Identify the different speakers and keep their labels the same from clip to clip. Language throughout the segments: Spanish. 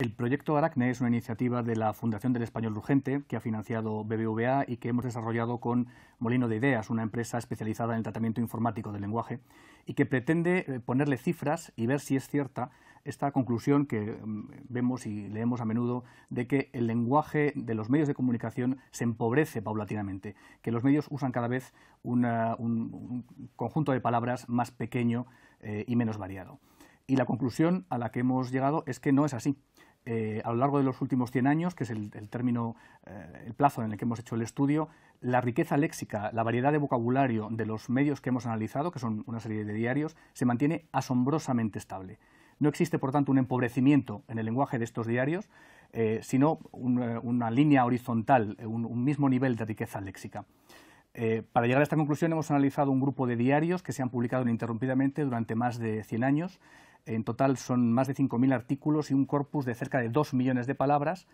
Speaker 1: El proyecto Aracne es una iniciativa de la Fundación del Español Urgente que ha financiado BBVA y que hemos desarrollado con Molino de Ideas, una empresa especializada en el tratamiento informático del lenguaje, y que pretende eh, ponerle cifras y ver si es cierta esta conclusión que mm, vemos y leemos a menudo de que el lenguaje de los medios de comunicación se empobrece paulatinamente, que los medios usan cada vez un, conjunto de palabras más pequeño eh, y menos variado. Y la conclusión a la que hemos llegado es que no es así. Eh, a lo largo de los últimos 100 años, que es el, término, eh, el plazo en el que hemos hecho el estudio, la riqueza léxica, la variedad de vocabulario de los medios que hemos analizado, que son una serie de diarios, se mantiene asombrosamente estable. No existe, por tanto, un empobrecimiento en el lenguaje de estos diarios, eh, sino una línea horizontal, un, mismo nivel de riqueza léxica. para llegar a esta conclusión hemos analizado un grupo de diarios que se han publicado ininterrumpidamente durante más de 100 años, en total son más de 5.000 artículos y un corpus de cerca de 2 millones de palabras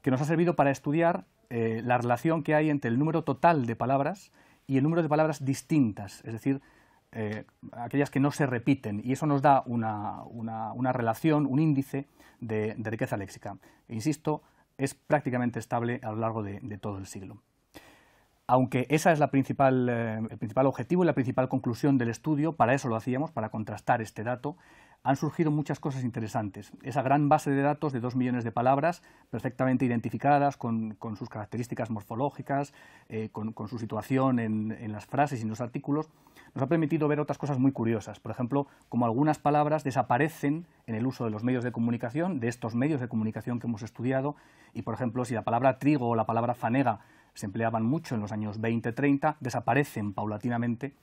Speaker 1: que nos ha servido para estudiar eh, la relación que hay entre el número total de palabras y el número de palabras distintas, es decir, eh, aquellas que no se repiten, y eso nos da una, relación, un índice de, riqueza léxica. E insisto, es prácticamente estable a lo largo de todo el siglo aunque esa es la principal, eh, el principal objetivo y la principal conclusión del estudio, para eso lo hacíamos, para contrastar este dato, han surgido muchas cosas interesantes. Esa gran base de datos de dos millones de palabras, perfectamente identificadas, con, sus características morfológicas, eh, con, su situación en, en, las frases y en los artículos, nos ha permitido ver otras cosas muy curiosas. Por ejemplo, cómo algunas palabras desaparecen en el uso de los medios de comunicación, de estos medios de comunicación que hemos estudiado, y por ejemplo, si la palabra trigo o la palabra fanega se empleaban mucho en los años 20-30, desaparecen paulatinamente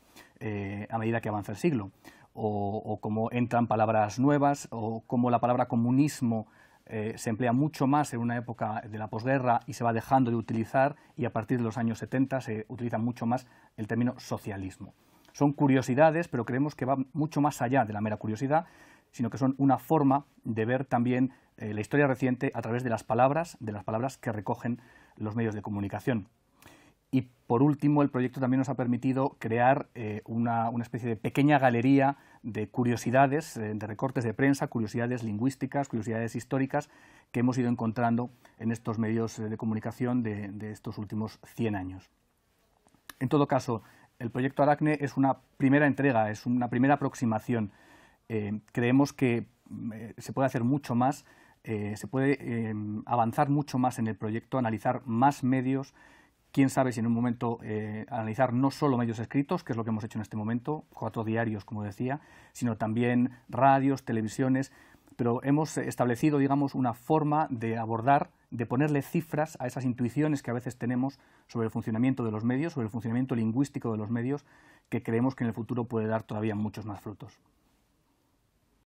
Speaker 1: eh, a medida que avanza el siglo. O, como cómo entran palabras nuevas, o cómo la palabra comunismo eh, se emplea mucho más en una época de la posguerra y se va dejando de utilizar, y a partir de los años 70 se utiliza mucho más el término socialismo. Son curiosidades, pero creemos que va mucho más allá de la mera curiosidad, sino que son una forma de ver también eh, la historia reciente a través de las palabras, de las palabras que recogen los medios de comunicación. Y por último, el proyecto también nos ha permitido crear eh, una, especie de pequeña galería de curiosidades, eh, de recortes de prensa, curiosidades lingüísticas, curiosidades históricas que hemos ido encontrando en estos medios eh, de comunicación de, estos últimos 100 años. En todo caso, el proyecto Aracne es una primera entrega, es una primera aproximación. creemos que mm, se puede hacer mucho más eh, se puede em, avanzar mucho más en el proyecto, analizar más medios, quién sabe si en un momento eh, analizar no solo medios escritos, que es lo que hemos hecho en este momento, cuatro diarios, como decía, sino también radios, televisiones, pero hemos establecido, digamos, una forma de abordar, de ponerle cifras a esas intuiciones que a veces tenemos sobre el funcionamiento de los medios, sobre el funcionamiento lingüístico de los medios, que creemos que en el futuro puede dar todavía muchos más frutos.